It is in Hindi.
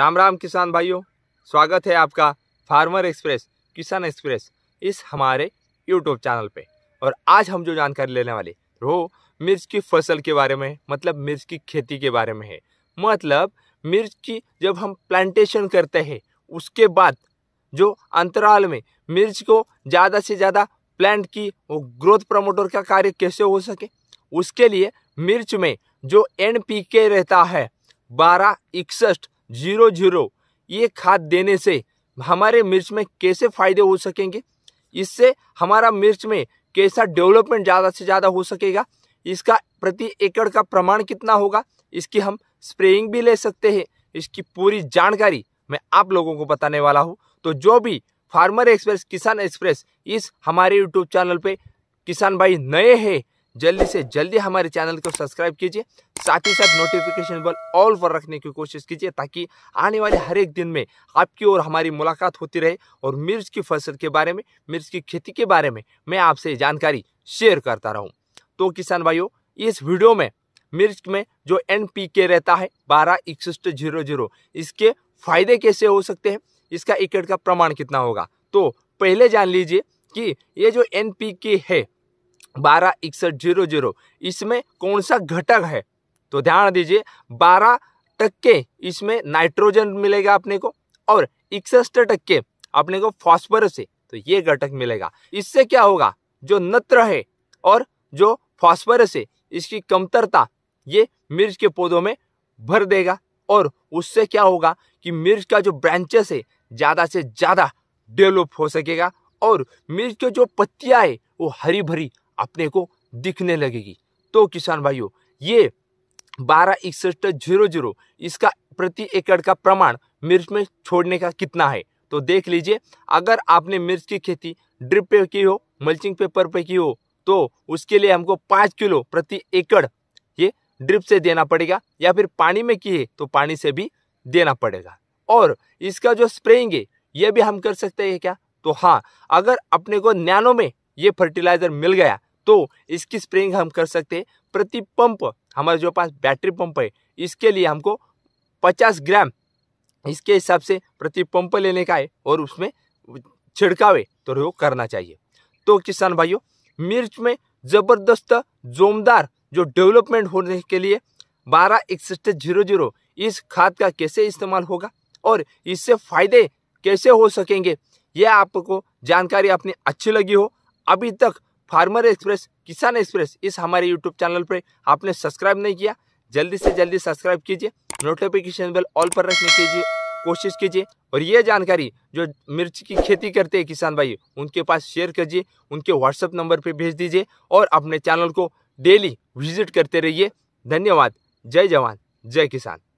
राम राम किसान भाइयों स्वागत है आपका फार्मर एक्सप्रेस किसान एक्सप्रेस इस हमारे यूट्यूब चैनल पे और आज हम जो जानकारी लेने वाले वो मिर्च की फसल के बारे में मतलब मिर्च की खेती के बारे में है मतलब मिर्च की जब हम प्लांटेशन करते हैं उसके बाद जो अंतराल में मिर्च को ज़्यादा से ज़्यादा प्लांट की वो ग्रोथ प्रमोटर का कार्य कैसे हो सके उसके लिए मिर्च में जो एन रहता है बारह इकसठ जीरो जीरो ये खाद देने से हमारे मिर्च में कैसे फ़ायदे हो सकेंगे इससे हमारा मिर्च में कैसा डेवलपमेंट ज़्यादा से ज़्यादा हो सकेगा इसका प्रति एकड़ का प्रमाण कितना होगा इसकी हम स्प्रेइंग भी ले सकते हैं इसकी पूरी जानकारी मैं आप लोगों को बताने वाला हूँ तो जो भी फार्मर एक्सप्रेस किसान एक्सप्रेस इस हमारे यूट्यूब चैनल पर किसान भाई नए हैं जल्दी से जल्दी हमारे चैनल को सब्सक्राइब कीजिए साथ ही साथ नोटिफिकेशन बल ऑल पर रखने की कोशिश कीजिए ताकि आने वाले हर एक दिन में आपकी और हमारी मुलाकात होती रहे और मिर्च की फसल के बारे में मिर्च की खेती के बारे में मैं आपसे जानकारी शेयर करता रहूँ तो किसान भाइयों इस वीडियो में मिर्च में जो एन रहता है बारह इकसठ जीरो जीरो इसके फायदे कैसे हो सकते हैं इसका एकड़ का प्रमाण कितना होगा तो पहले जान लीजिए कि ये जो एन है बारह इकसठ जीरो जीरो इसमें कौन सा घटक है तो ध्यान दीजिए बारह टक्के इसमें नाइट्रोजन मिलेगा अपने को और इकसठ टक्के अपने को फॉस्फोरस है तो ये घटक मिलेगा इससे क्या होगा जो नत्र है और जो फॉस्फोरस है इसकी कमतरता ये मिर्च के पौधों में भर देगा और उससे क्या होगा कि मिर्च का जो ब्रांचेस है ज़्यादा से ज़्यादा डेवलप हो सकेगा और मिर्च के जो पत्तियाँ है वो हरी भरी अपने को दिखने लगेगी तो किसान भाइयों ये बारह इकसठ जीरो जीरो इसका प्रति एकड़ का प्रमाण मिर्च में छोड़ने का कितना है तो देख लीजिए अगर आपने मिर्च की खेती ड्रिप पे की हो मल्चिंग पेपर पे की हो तो उसके लिए हमको पाँच किलो प्रति एकड़ ये ड्रिप से देना पड़ेगा या फिर पानी में की है तो पानी से भी देना पड़ेगा और इसका जो स्प्रेइंग है ये भी हम कर सकते हैं क्या तो हाँ अगर अपने को नैनो में ये फर्टिलाइज़र मिल गया तो इसकी स्प्रेइंग हम कर सकते हैं प्रति पंप हमारे जो पास बैटरी पंप है इसके लिए हमको पचास ग्राम इसके हिसाब से प्रति पंप लेने का है और उसमें छिड़कावे तो वो करना चाहिए तो किसान भाइयों मिर्च में ज़बरदस्त जोमदार जो डेवलपमेंट होने के लिए बारह इकसठ जीरो जीरो इस खाद का कैसे इस्तेमाल होगा और इससे फ़ायदे कैसे हो सकेंगे यह आपको जानकारी अपनी अच्छी लगी हो अभी तक फार्मर एक्सप्रेस किसान एक्सप्रेस इस हमारे यूट्यूब चैनल पर आपने सब्सक्राइब नहीं किया जल्दी से जल्दी सब्सक्राइब कीजिए नोटिफिकेशन बेल ऑल पर रखने कीजिए कोशिश कीजिए और ये जानकारी जो मिर्च की खेती करते हैं किसान भाई उनके पास शेयर कीजिए उनके व्हाट्सएप नंबर पर भेज दीजिए और अपने चैनल को डेली विजिट करते रहिए धन्यवाद जय जवान जय किसान